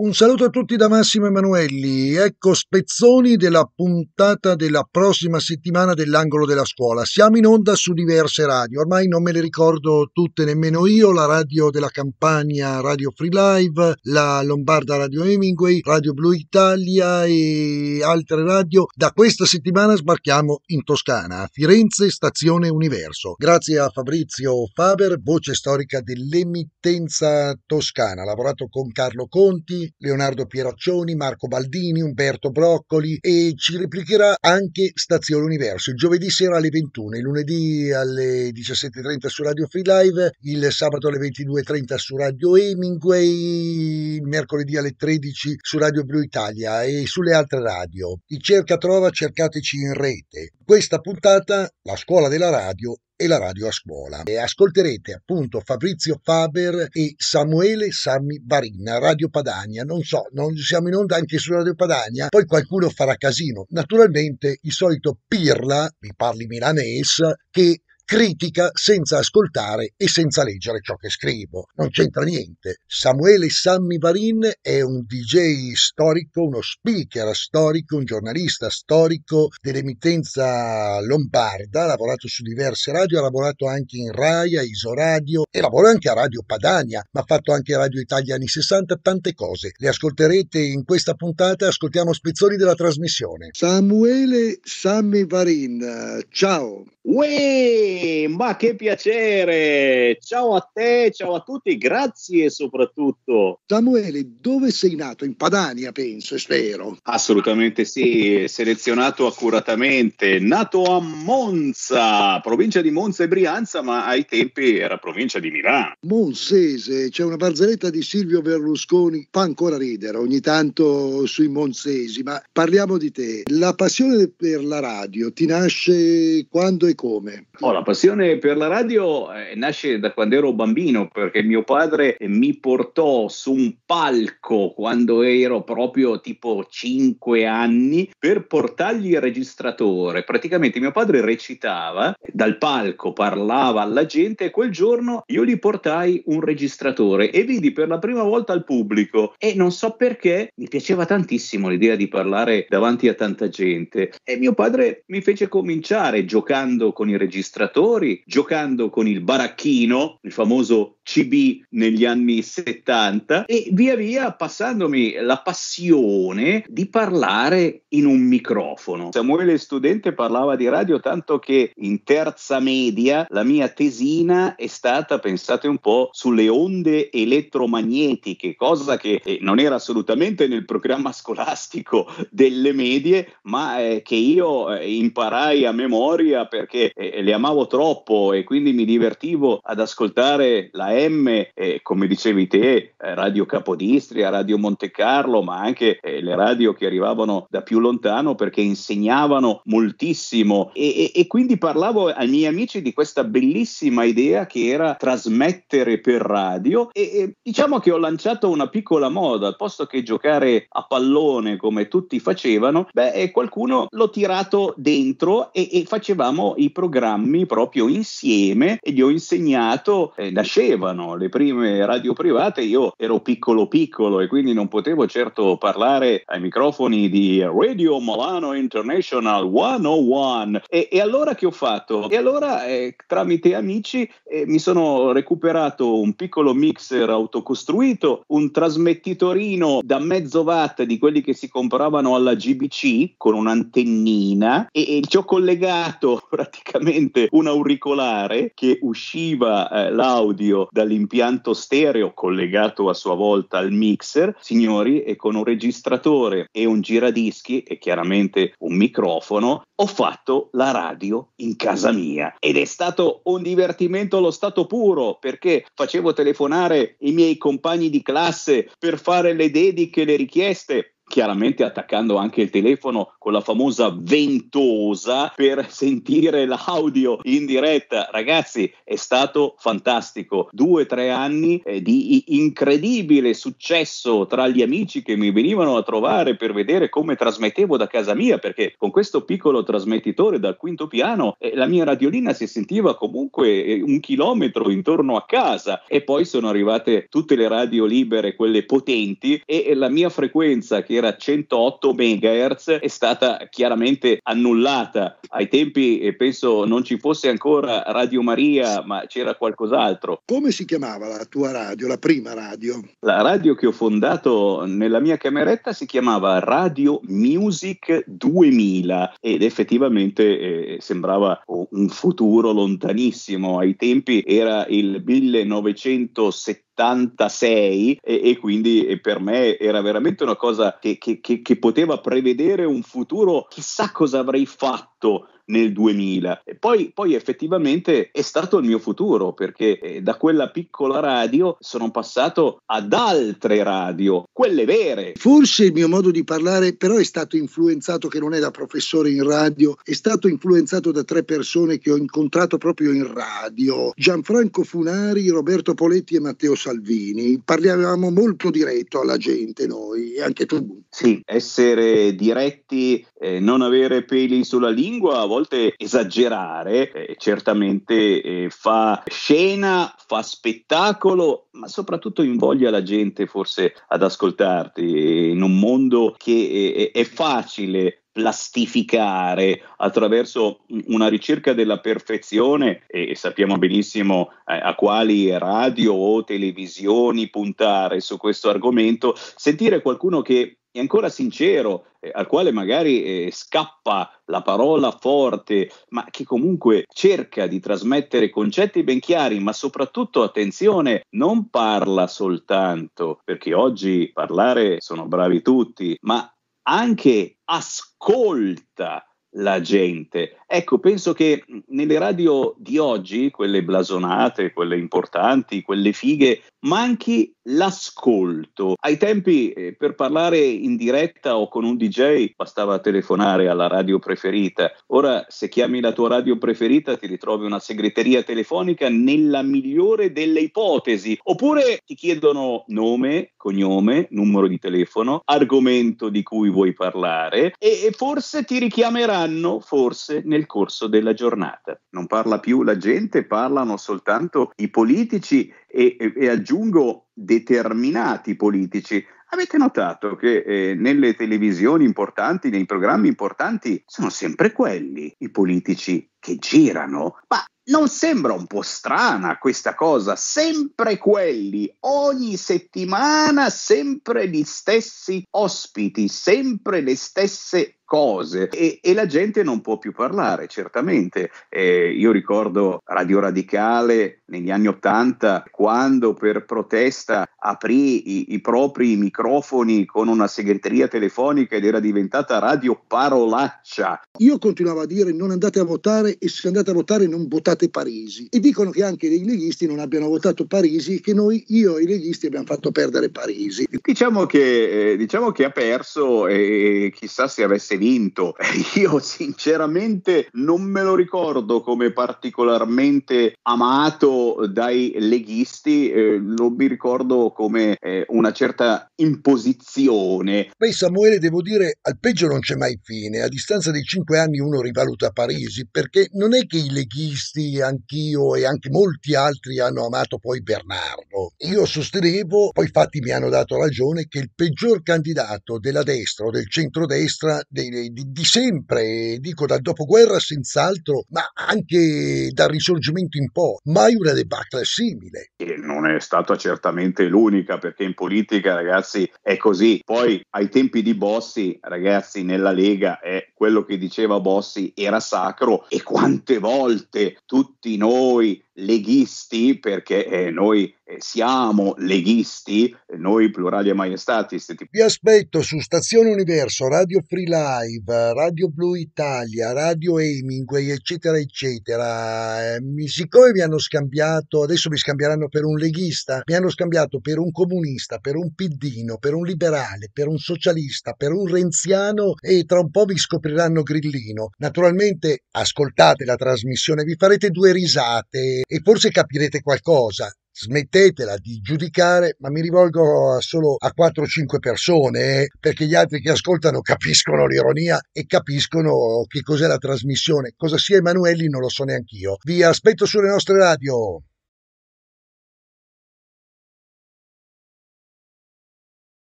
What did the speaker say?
Un saluto a tutti da Massimo Emanuelli, ecco spezzoni della puntata della prossima settimana dell'angolo della scuola. Siamo in onda su diverse radio, ormai non me le ricordo tutte nemmeno io, la radio della Campania Radio Free Live, la Lombarda Radio Hemingway, Radio Blue Italia e altre radio. Da questa settimana sbarchiamo in Toscana, a Firenze, stazione Universo. Grazie a Fabrizio Faber, voce storica dell'emittenza toscana, lavorato con Carlo Conti Leonardo Pieraccioni, Marco Baldini, Umberto Broccoli e ci replicherà anche Stazione Universo il giovedì sera alle 21, il lunedì alle 17.30 su Radio Free Live, il sabato alle 22.30 su Radio Hemingway, il mercoledì alle 13 su Radio Blue Italia e sulle altre radio. Chi cerca trova, cercateci in rete. Questa puntata, la scuola della radio, e la radio a scuola. E ascolterete appunto Fabrizio Faber e Samuele Sammi Barina, Radio Padania. Non so, non siamo in onda anche su Radio Padania, poi qualcuno farà casino. Naturalmente il solito Pirla, mi parli milanese, che critica senza ascoltare e senza leggere ciò che scrivo. Non c'entra niente. Samuele Sammi Varin è un DJ storico, uno speaker storico, un giornalista storico dell'emittenza lombarda, ha lavorato su diverse radio, ha lavorato anche in Rai, a Isoradio e lavora anche a Radio Padania, ma ha fatto anche Radio Italia anni 60, tante cose. Le ascolterete in questa puntata, ascoltiamo spezzoni della trasmissione. Samuele Sammi Varin, ciao! Uè! ma che piacere! Ciao a te, ciao a tutti, grazie soprattutto. Samuele, dove sei nato? In Padania, penso e spero. Assolutamente sì, selezionato accuratamente. Nato a Monza, provincia di Monza e Brianza, ma ai tempi era provincia di Milano. Monsese, c'è una barzelletta di Silvio Berlusconi, fa ancora ridere ogni tanto sui monzesi, ma parliamo di te. La passione per la radio ti nasce quando e come? Oh, la passione per la radio eh, nasce da quando ero bambino, perché mio padre mi portò su un palco quando ero proprio tipo 5 anni per portargli il registratore. Praticamente mio padre recitava dal palco, parlava alla gente e quel giorno io gli portai un registratore e vidi per la prima volta il pubblico e non so perché mi piaceva tantissimo l'idea di parlare davanti a tanta gente e mio padre mi fece cominciare giocando con il registratore giocatori, giocando con il baracchino, il famoso CB negli anni 70 e via via passandomi la passione di parlare in un microfono. Samuele studente parlava di radio tanto che in terza media la mia tesina è stata, pensate un po', sulle onde elettromagnetiche, cosa che eh, non era assolutamente nel programma scolastico delle medie, ma eh, che io eh, imparai a memoria perché eh, le amavo troppo e quindi mi divertivo ad ascoltare la FM e come dicevi te eh, Radio Capodistria, Radio Monte Carlo, ma anche eh, le radio che arrivavano da più lontano perché insegnavano moltissimo e, e, e quindi parlavo ai miei amici di questa bellissima idea che era trasmettere per radio e, e diciamo che ho lanciato una piccola moda, al posto che giocare a pallone come tutti facevano, beh eh, qualcuno l'ho tirato dentro e, e facevamo i programmi proprio insieme e gli ho insegnato, eh, nasceva arrivavano le prime radio private, io ero piccolo piccolo e quindi non potevo certo parlare ai microfoni di Radio Milano International 101. E, e allora che ho fatto? E allora eh, tramite amici eh, mi sono recuperato un piccolo mixer autocostruito, un trasmettitorino da mezzo watt di quelli che si compravano alla GBC con un'antennina e, e ci ho collegato praticamente un auricolare che usciva eh, l'audio dall'impianto stereo collegato a sua volta al mixer, signori, e con un registratore e un giradischi e chiaramente un microfono ho fatto la radio in casa mia ed è stato un divertimento allo stato puro perché facevo telefonare i miei compagni di classe per fare le dediche, le richieste chiaramente attaccando anche il telefono con la famosa ventosa per sentire l'audio in diretta. Ragazzi, è stato fantastico. Due, tre anni eh, di incredibile successo tra gli amici che mi venivano a trovare per vedere come trasmettevo da casa mia, perché con questo piccolo trasmettitore dal quinto piano eh, la mia radiolina si sentiva comunque eh, un chilometro intorno a casa e poi sono arrivate tutte le radio libere, quelle potenti e la mia frequenza che era 108 MHz è stata chiaramente annullata. Ai tempi eh, penso non ci fosse ancora Radio Maria, ma c'era qualcos'altro. Come si chiamava la tua radio, la prima radio? La radio che ho fondato nella mia cameretta si chiamava Radio Music 2000 ed effettivamente eh, sembrava un futuro lontanissimo. Ai tempi era il 1970 76 e, e quindi e per me era veramente una cosa che, che, che, che poteva prevedere un futuro chissà cosa avrei fatto fatto nel 2000. E poi, poi, effettivamente è stato il mio futuro perché eh, da quella piccola radio sono passato ad altre radio, quelle vere. Forse il mio modo di parlare però è stato influenzato, che non è da professore in radio, è stato influenzato da tre persone che ho incontrato proprio in radio, Gianfranco Funari, Roberto Poletti e Matteo Salvini. Parlavamo molto diretto alla gente noi, anche tu. Sì, essere diretti eh, non avere peli sulla lingua, a volte esagerare, eh, certamente eh, fa scena, fa spettacolo, ma soprattutto invoglia la gente forse ad ascoltarti in un mondo che eh, è facile plastificare attraverso una ricerca della perfezione e sappiamo benissimo eh, a quali radio o televisioni puntare su questo argomento, sentire qualcuno che e ancora sincero, eh, al quale magari eh, scappa la parola forte, ma che comunque cerca di trasmettere concetti ben chiari, ma soprattutto attenzione, non parla soltanto, perché oggi parlare sono bravi tutti, ma anche ascolta la gente. Ecco, penso che mm, nelle radio di oggi, quelle blasonate, quelle importanti, quelle fighe, manchi l'ascolto. Ai tempi eh, per parlare in diretta o con un DJ bastava telefonare alla radio preferita. Ora se chiami la tua radio preferita ti ritrovi una segreteria telefonica nella migliore delle ipotesi. Oppure ti chiedono nome, cognome, numero di telefono, argomento di cui vuoi parlare e, e forse ti richiameranno, forse nel corso della giornata. Non parla più la gente, parlano soltanto i politici e, e, aggiungo determinati politici. Avete notato che eh, nelle televisioni importanti, nei programmi importanti, sono sempre quelli i politici che girano, ma non sembra un po' strana questa cosa? Sempre quelli, ogni settimana sempre gli stessi ospiti, sempre le stesse cose e, e, la gente non può più parlare, certamente. Eh, io ricordo Radio Radicale negli anni Ottanta quando per protesta aprì i, i, propri microfoni con una segreteria telefonica ed era diventata Radio Parolaccia. Io continuavo a dire non andate a votare e se andate a votare non votate votate Parisi e dicono che anche i leghisti non abbiano votato Parisi che noi, io e i leghisti abbiamo fatto perdere Parisi. Diciamo che, eh, diciamo che ha perso e chissà se avesse vinto. Io sinceramente non me lo ricordo come particolarmente amato dai leghisti, eh, lo mi ricordo come eh, una certa imposizione. Beh Samuele, devo dire, al peggio non c'è mai fine. A distanza di cinque anni uno rivaluta Parisi perché non è che i leghisti anch'io e anche molti altri hanno amato poi Bernardo. Io sostenevo, poi infatti mi hanno dato ragione, che il peggior candidato della destra o del centrodestra di, di, di sempre, dico dal dopoguerra senz'altro, ma anche dal risorgimento in po', mai una debacle simile. E non è stata certamente l'unica, perché in politica, ragazzi, è così. Poi ai tempi di Bossi, ragazzi, nella Lega è eh, quello che diceva Bossi era sacro e quante volte tu tutti noi leghisti, perché eh, noi eh, siamo leghisti, noi plurali e maestatis. Vi aspetto su Stazione Universo, Radio Free Live, Radio Blue Italia, Radio Hemingway, eccetera, eccetera. Ehm, mi, siccome mi hanno scambiato, adesso mi scambieranno per un leghista, mi hanno scambiato per un comunista, per un piddino, per un liberale, per un socialista, per un renziano e tra un po' vi scopriranno Grillino. Naturalmente ascoltate la trasmissione, vi farete due risate e forse capirete qualcosa. Smettetela di giudicare, ma mi rivolgo solo a 4-5 persone eh, perché gli altri che ascoltano capiscono l'ironia e capiscono che cos'è la trasmissione. Cosa sia Emanuelli non lo so neanche io. Vi aspetto sulle nostre radio.